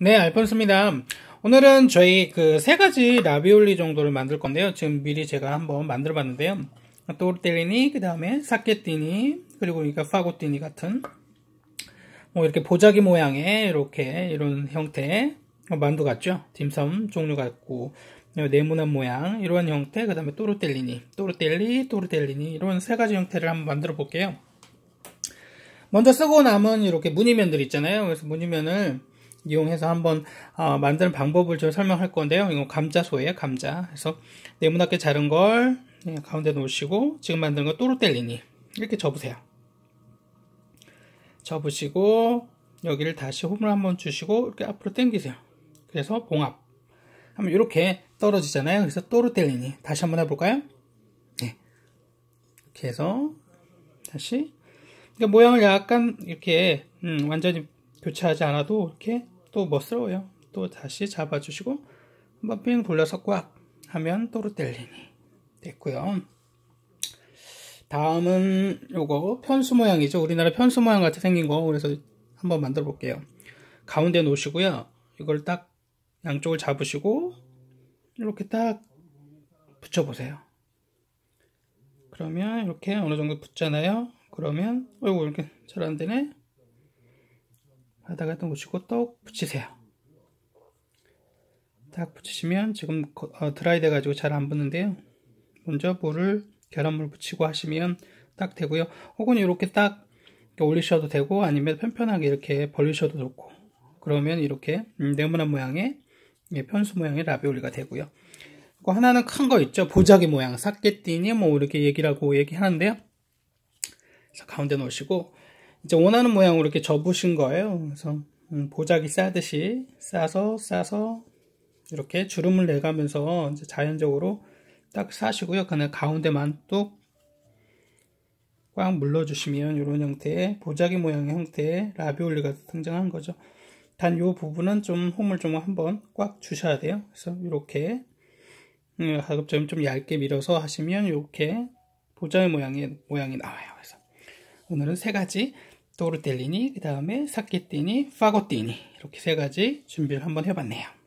네, 알폰스입니다. 오늘은 저희 그 세 가지 라비올리 정도를 만들 건데요. 지금 미리 제가 한번 만들어 봤는데요. 또르텔리니, 그 다음에 사케띠니, 그리고 이거 그러니까 파고띠니 같은 뭐 이렇게 보자기 모양의 이렇게 이런 형태 만두 같죠? 딤섬 종류 같고 네모난 모양 이런 형태 그 다음에 또르텔리니, 또르텔리, 또르텔리니 이런 세 가지 형태를 한번 만들어 볼게요. 먼저 쓰고 남은 이렇게 무늬면들 있잖아요. 그래서 무늬면을 이용해서 한번 어, 만드는 방법을 좀 설명할 건데요. 이거 감자소예요, 감자. 그래서 네모나게 자른 걸 예, 가운데 놓으시고 지금 만드는 건 또르텔리니 이렇게 접으세요. 접으시고 여기를 다시 홈을 한번 주시고 이렇게 앞으로 당기세요. 그래서 봉합. 하면 이렇게 떨어지잖아요. 그래서 또르텔리니 다시 한번 해볼까요? 네. 이렇게 해서 다시 그러니까 모양을 약간 이렇게 음, 완전히 교차하지 않아도 이렇게 또 멋스러워요. 또 다시 잡아주시고 한번 빙 돌려서 꽉 하면 또르텔리니 됐고요. 다음은 요거 편수 모양이죠. 우리나라 편수 모양 같이 생긴 거 그래서 한번 만들어 볼게요. 가운데 놓으시고요. 이걸 딱 양쪽을 잡으시고 이렇게 딱 붙여보세요. 그러면 이렇게 어느 정도 붙잖아요. 그러면 어이구 이렇게 잘 안 되네. 바닥에 놓으시고 똑 붙이세요. 딱 붙이시면 지금 어, 드라이 돼가지고 잘 안 붙는데요. 먼저 물을 계란물 붙이고 하시면 딱 되고요. 혹은 이렇게 딱 올리셔도 되고 아니면 편편하게 이렇게 벌리셔도 좋고 그러면 이렇게 음, 네모난 모양의 예, 편수 모양의 라비올리가 되고요. 그 하나는 큰 거 있죠. 보자기 모양, 사케띠니 뭐 이렇게 얘기라고 얘기하는데요. 가운데 놓으시고 이제 원하는 모양으로 이렇게 접으신 거예요. 그래서 음, 보자기 싸듯이 싸서 싸서 이렇게 주름을 내가면서 이제 자연적으로 딱 싸시고요. 그냥 가운데만 뚝꽉 물러주시면 이런 형태의 보자기 모양의 형태의 라비올리가 등장한 거죠. 단 이 부분은 좀 홈을 좀 한번 꽉 주셔야 돼요. 그래서 이렇게 음, 가급적이면 좀 얇게 밀어서 하시면 이렇게 보자기 모양의 모양이 나와요. 그래서 오늘은 세 가지 도르텔리니, 그 다음에 사케티니, 파고티니 이렇게 세 가지 준비를 한번 해봤네요.